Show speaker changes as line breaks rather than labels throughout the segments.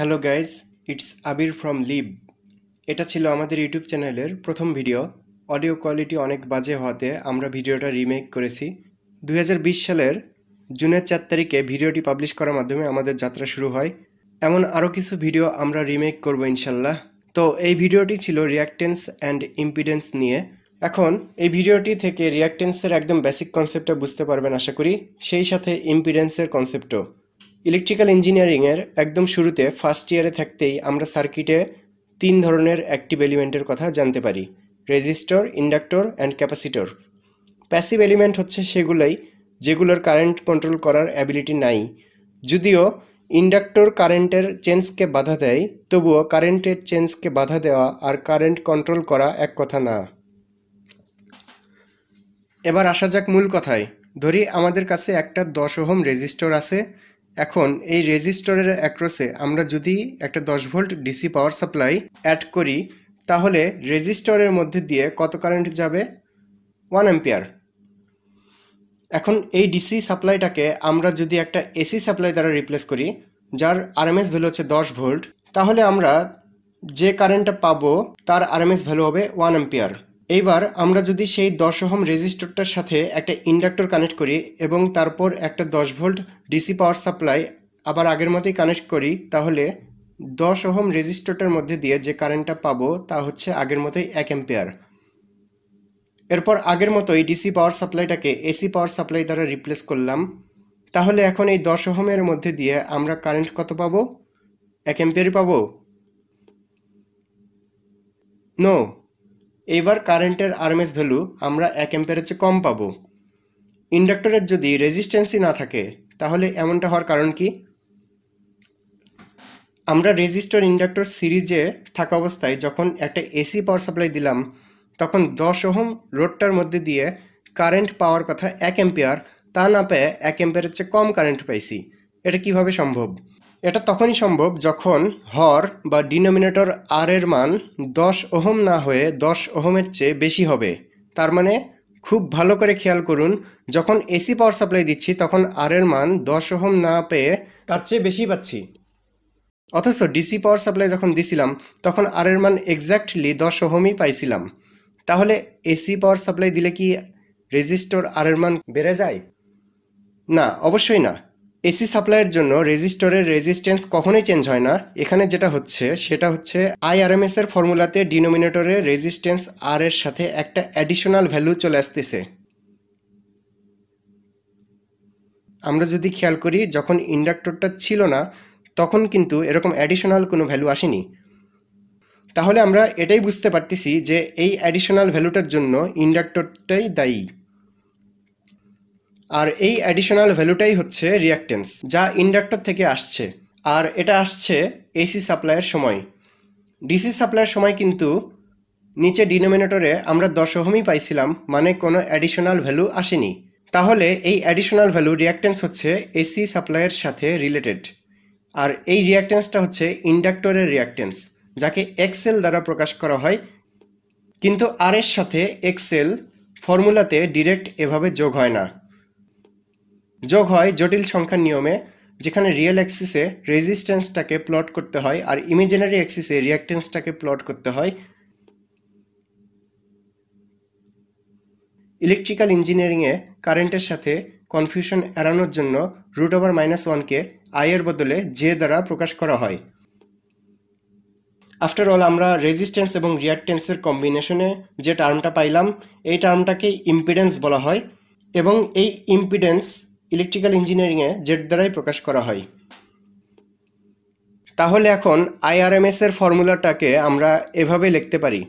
hello guys it's Abir from live এটা ছিল আমাদের ইউটিউব চ্যানেলের প্রথম ভিডিও অডিও কোয়ালিটি অনেক বাজে হওয়াতে আমরা ভিডিওটা রিমেক করেছি দু সালের জুনের চার তারিখে ভিডিওটি পাবলিশ করার মাধ্যমে আমাদের যাত্রা শুরু হয় এমন আরও কিছু ভিডিও আমরা রিমেক করব ইনশাল্লাহ তো এই ভিডিওটি ছিল রিয়াক্টেন্স অ্যান্ড ইম্পিডেন্স নিয়ে এখন এই ভিডিওটি থেকে রিয়াক্টেন্সের একদম বেসিক কনসেপ্টটা বুঝতে পারবেন আশা করি সেই সাথে ইম্পিডেন্সের কনসেপ্টও ইলেকট্রিক্যাল ইঞ্জিনিয়ারিংয়ের একদম শুরুতে ফার্স্ট ইয়ারে থাকতেই আমরা সার্কিটে তিন ধরনের অ্যাক্টিভ এলিমেন্টের কথা জানতে পারি resistor inductor and capacitor passive element হচ্ছে সেগুলোই যেগুলোর কারেন্ট কন্ট্রোল করার অ্যাবিলিটি নাই যদিও ইন্ডাক্টর কারেন্টের চেঞ্জকে বাধা দেয় তবুও কারেন্টের চেঞ্জকে বাধা দেওয়া আর কারেন্ট কন্ট্রোল করা এক কথা না এবার আসা যাক মূল কথায় ধরি আমাদের কাছে একটা দশ ওহম রেজিস্টর আছে এখন এই রেজিস্টরের অ্যাক্রসে আমরা যদি একটা দশ volt DC power supply add করি তাহলে রেজিস্টরের মধ্যে দিয়ে কত কারেন্ট যাবে ওয়ান অ্যাম্পিয়ার এখন এই ডিসি সাপ্লাইটাকে আমরা যদি একটা এসি সাপ্লাই দ্বারা রিপ্লেস করি যার আরএমএস ভ্যালু হচ্ছে দশ ভোল্ট তাহলে আমরা যে কারেন্টটা পাবো তার আরএমএস ভ্যালু হবে ওয়ান অ্যাম্পিয়ার এইবার আমরা যদি সেই দশ হোম রেজিস্টরটার সাথে একটা ইন্ডাক্টর কানেক্ট করি এবং তারপর একটা দশ ভোল্ট ডিসি পাওয়ার সাপ্লাই আবার আগের মতোই কানেক্ট করি তাহলে দশ হোম রেজিস্টরটার মধ্যে দিয়ে যে কারেন্টটা পাবো তা হচ্ছে আগের মতোই এক এম্পেয়ার এরপর আগের মতোই ডিসি পাওয়ার সাপ্লাইটাকে এসি পাওয়ার সাপ্লাই দ্বারা রিপ্লেস করলাম তাহলে এখন এই দশ হোমের মধ্যে দিয়ে আমরা কারেন্ট কত পাবো এক এম্পেয়ারই পাবো নো এইবার কারেন্টের আরএমএস ভ্যালু আমরা এক অ্যাম্পিয়ারের চেয়ে কম পাবো ইন্ডাক্টরের যদি রেজিস্ট্যান্সই না থাকে তাহলে এমনটা হওয়ার কারণ কি আমরা রেজিস্টর ইন্ডাক্টর সিরিজে থাকা অবস্থায় যখন একটা এসি পাওয়ার সাপ্লাই দিলাম তখন দশ ওহম রোডটার মধ্যে দিয়ে কারেন্ট পাওয়ার কথা এক অ্যাম্পিয়ার তা না পেয়ে এক অ্যাম্পিয়ারের চেয়ে কম কারেন্ট পাইছি এটা কিভাবে সম্ভব এটা তখনই সম্ভব যখন হর বা ডিনোমিনেটর আর এর মান দশ ওহম না হয়ে দশ ওহমের চেয়ে বেশি হবে তার মানে খুব ভালো করে খেয়াল করুন যখন এসি পাওয়ার সাপ্লাই দিচ্ছি তখন আর এর মান দশ ওহম না পেয়ে তার চেয়ে বেশি পাচ্ছি অথচ ডিসি পাওয়ার সাপ্লাই যখন দিছিলাম তখন আর এর মান এক্স্যাক্টলি দশ ওহমই পাইছিলাম তাহলে এসি পাওয়ার সাপ্লাই দিলে কি রেজিস্টর আর এর মান বেড়ে যায় না অবশ্যই না এসি সাপ্লাইয়ের জন্য রেজিস্টরের রেজিস্ট্যান্স কখনোই চেঞ্জ হয় না এখানে যেটা হচ্ছে সেটা হচ্ছে আইআরএমএস এর ফর্মুলাতে ডিনোমিনেটরের রেজিস্ট্যান্স আর এর সাথে একটা অ্যাডিশনাল ভ্যালু চলে আসতেছে আমরা যদি খেয়াল করি যখন ইন্ডাক্টরটা ছিল না তখন কিন্তু এরকম অ্যাডিশনাল কোনো ভ্যালু আসেনি তাহলে আমরা এটাই বুঝতে পারতেছি যে এই অ্যাডিশনাল ভ্যালুটার জন্য ইন্ডাক্টরটাই দায়ী আর এই অ্যাডিশনাল ভ্যালুটাই হচ্ছে রিয়াক্টেন্স যা ইন্ডাক্টর থেকে আসছে আর এটা আসছে এসি সাপ্লাইয়ের সময় ডিসি সাপ্লাইয়ের সময় কিন্তু নিচে ডিনোমিনেটরে আমরা দশহমই পাইছিলাম মানে কোনো অ্যাডিশনাল ভ্যালু আসেনি তাহলে এই অ্যাডিশনাল ভ্যালু রিয়াক্টেন্স হচ্ছে এসি সাপ্লাইয়ের সাথে রিলেটেড আর এই রিয়াক্টেন্সটা হচ্ছে ইন্ডাক্টরের রিয়াকটেন্স যাকে এক্সেল দ্বারা প্রকাশ করা হয় কিন্তু আর এর সাথে এক্সেল ফর্মুলাতে ডিরেক্ট এভাবে যোগ হয় না যোগ হয় জটিল সংখ্যার নিয়মে যেখানে রিয়েল অ্যাক্সিসে রেজিস্ট্যান্সটাকে প্লট করতে হয় আর ইমেজিনারি অ্যাক্সিসে রিয়াক্টেন্সটাকে প্লট করতে হয় ইলেকট্রিক্যাল ইঞ্জিনিয়ারিংয়ে কারেন্টের সাথে কনফিউশন এড়ানোর জন্য রুট ওভার মাইনাস ওয়ানকে আয়ের বদলে জে দ্বারা প্রকাশ করা হয় আফটার অল আমরা রেজিস্ট্যান্স এবং রিয়াক্টেন্সের কম্বিনেশনে যে টার্মটা পাইলাম এই টার্মটাকে ইম্পিডেন্স বলা হয় এবং এই ইম্পিডেন্স ইলেকট্রিক্যাল ইঞ্জিনিয়ারিংয়ে জেড দ্বারাই প্রকাশ করা হয় তাহলে এখন আইআরএমএস এর ফর্মুলাটাকে আমরা এভাবে লিখতে পারি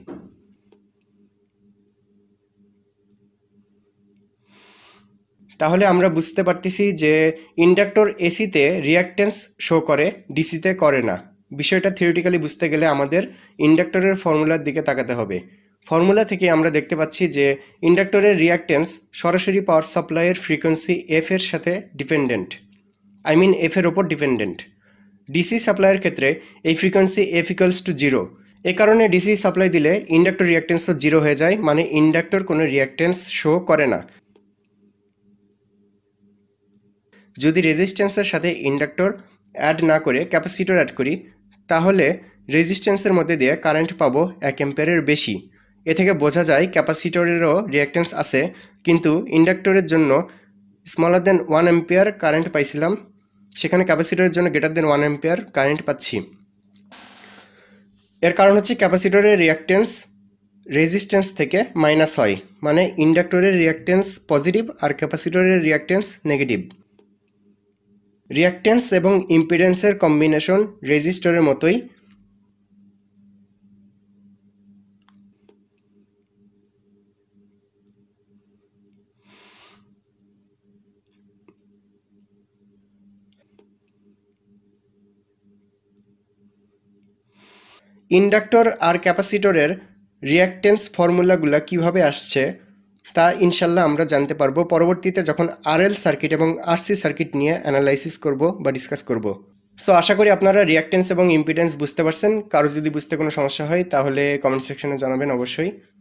তাহলে আমরা বুঝতে পারতেছি যে ইন্ডাক্টর এসিতে রিয়াক্টেন্স শো করে ডিসিতে করে না বিষয়টা থিওরিটিক্যালি বুঝতে গেলে আমাদের ইন্ডাক্টরের ফর্মুলার দিকে তাকাতে হবে ফর্মুলা থেকে আমরা দেখতে পাচ্ছি যে ইন্ডাক্টরের রিয়াক্টেন্স সরাসরি পাওয়ার সাপ্লাইয়ের ফ্রিকোয়েন্সি এফ এর সাথে ডিপেন্ডেন্ট আই মিন এফ এর ওপর ডিপেন্ডেন্ট ডিসি সাপ্লাইয়ের ক্ষেত্রে এই frequency F equals to zero এ কারণে ডিসি সাপ্লাই দিলে ইন্ডাক্টর রিয়াক্টেন্সও জিরো হয়ে যায় মানে ইন্ডাক্টর কোনো রিয়াক্টেন্স শো করে না যদি রেজিস্ট্যান্সের সাথে ইন্ডাক্টর অ্যাড না করে ক্যাপাসিটর অ্যাড করি তাহলে রেজিস্ট্যান্সের মধ্যে দিয়ে কারেন্ট পাবো এক এম্পেয়ারের বেশি এ থেকে বোঝা যায় ক্যাপাসিটরেরও রিয়াক্টেন্স আছে কিন্তু ইন্ডাক্টরের জন্য smaller than one ampere current পাইছিলাম সেখানে ক্যাপাসিটরের জন্য greater than one ampere current পাচ্ছি এর কারণ হচ্ছে ক্যাপাসিটরের রিয়াক্টেন্স রেজিস্ট্যান্স থেকে মাইনাস হয় মানে ইন্ডাক্টরের রিয়াক্টেন্স পজিটিভ আর ক্যাপাসিটরের রিয়াক্টেন্স নেগেটিভ রিয়াক্টেন্স এবং ইম্পিডেন্সের কম্বিনেশন রেজিস্টরের মতোই ইন্ডাক্টর আর ক্যাপাসিটরের রিয়াক্টেন্স ফর্মুলাগুলো কিভাবে আসছে তা ইনশাল্লাহ আমরা জানতে পারবো পরবর্তীতে যখন আরএল সার্কিট এবং আরসি সার্কিট নিয়ে অ্যানালাইসিস করব বা ডিসকাস করব সো আশা করি আপনারা রিয়াক্টেন্স এবং ইম্পিডেন্স বুঝতে পারছেন কারো যদি বুঝতে কোনো সমস্যা হয় তাহলে কমেন্ট সেকশনে জানাবেন অবশ্যই